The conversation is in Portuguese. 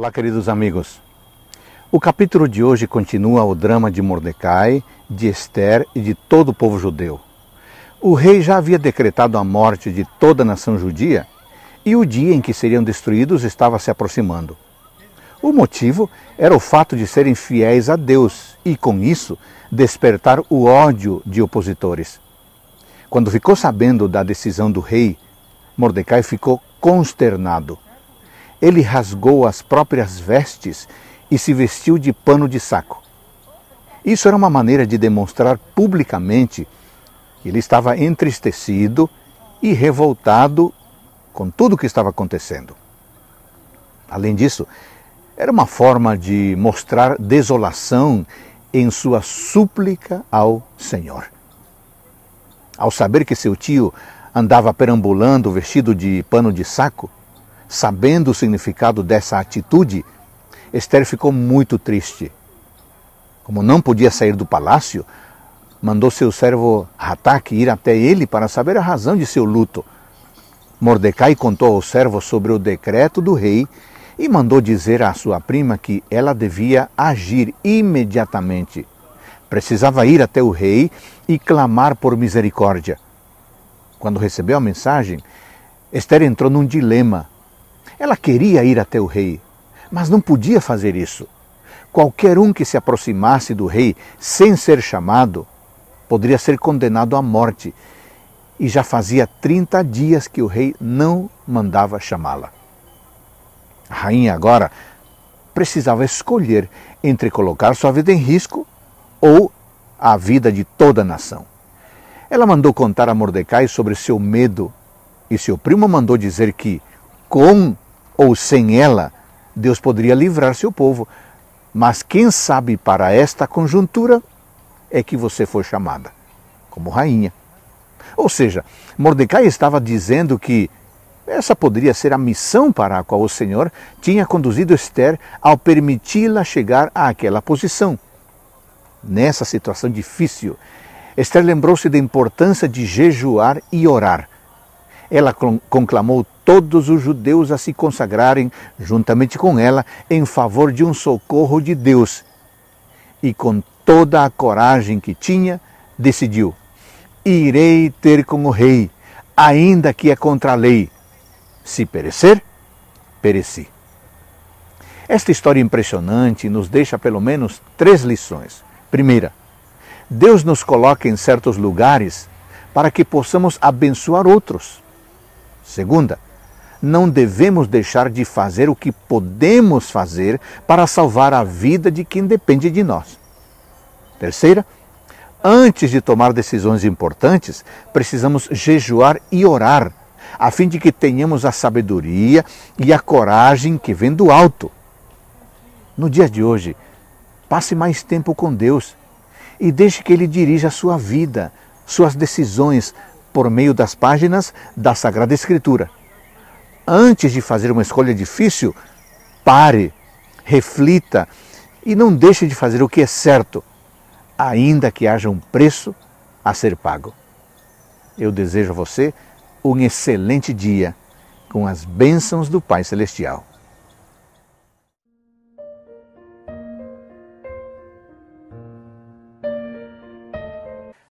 Olá, queridos amigos. O capítulo de hoje continua o drama de Mordecai, de Esther e de todo o povo judeu. O rei já havia decretado a morte de toda a nação judia e o dia em que seriam destruídos estava se aproximando. O motivo era o fato de serem fiéis a Deus e, com isso, despertar o ódio de opositores. Quando ficou sabendo da decisão do rei, Mordecai ficou consternado ele rasgou as próprias vestes e se vestiu de pano de saco. Isso era uma maneira de demonstrar publicamente que ele estava entristecido e revoltado com tudo o que estava acontecendo. Além disso, era uma forma de mostrar desolação em sua súplica ao Senhor. Ao saber que seu tio andava perambulando vestido de pano de saco, Sabendo o significado dessa atitude, Esther ficou muito triste. Como não podia sair do palácio, mandou seu servo Ratak ir até ele para saber a razão de seu luto. Mordecai contou ao servo sobre o decreto do rei e mandou dizer à sua prima que ela devia agir imediatamente. Precisava ir até o rei e clamar por misericórdia. Quando recebeu a mensagem, Esther entrou num dilema ela queria ir até o rei, mas não podia fazer isso. Qualquer um que se aproximasse do rei sem ser chamado poderia ser condenado à morte. E já fazia 30 dias que o rei não mandava chamá-la. A rainha agora precisava escolher entre colocar sua vida em risco ou a vida de toda a nação. Ela mandou contar a Mordecai sobre seu medo e seu primo mandou dizer que, com ou sem ela, Deus poderia livrar seu povo. Mas quem sabe para esta conjuntura é que você foi chamada como rainha. Ou seja, Mordecai estava dizendo que essa poderia ser a missão para a qual o Senhor tinha conduzido Esther ao permiti-la chegar àquela posição. Nessa situação difícil, Esther lembrou-se da importância de jejuar e orar ela conclamou todos os judeus a se consagrarem, juntamente com ela, em favor de um socorro de Deus. E com toda a coragem que tinha, decidiu: Irei ter com o rei, ainda que é contra a lei. Se perecer, pereci. Esta história impressionante nos deixa pelo menos três lições. Primeira, Deus nos coloca em certos lugares para que possamos abençoar outros. Segunda, não devemos deixar de fazer o que podemos fazer para salvar a vida de quem depende de nós. Terceira, antes de tomar decisões importantes, precisamos jejuar e orar, a fim de que tenhamos a sabedoria e a coragem que vem do alto. No dia de hoje, passe mais tempo com Deus e deixe que Ele dirija a sua vida, suas decisões, por meio das páginas da Sagrada Escritura. Antes de fazer uma escolha difícil, pare, reflita e não deixe de fazer o que é certo, ainda que haja um preço a ser pago. Eu desejo a você um excelente dia com as bênçãos do Pai Celestial.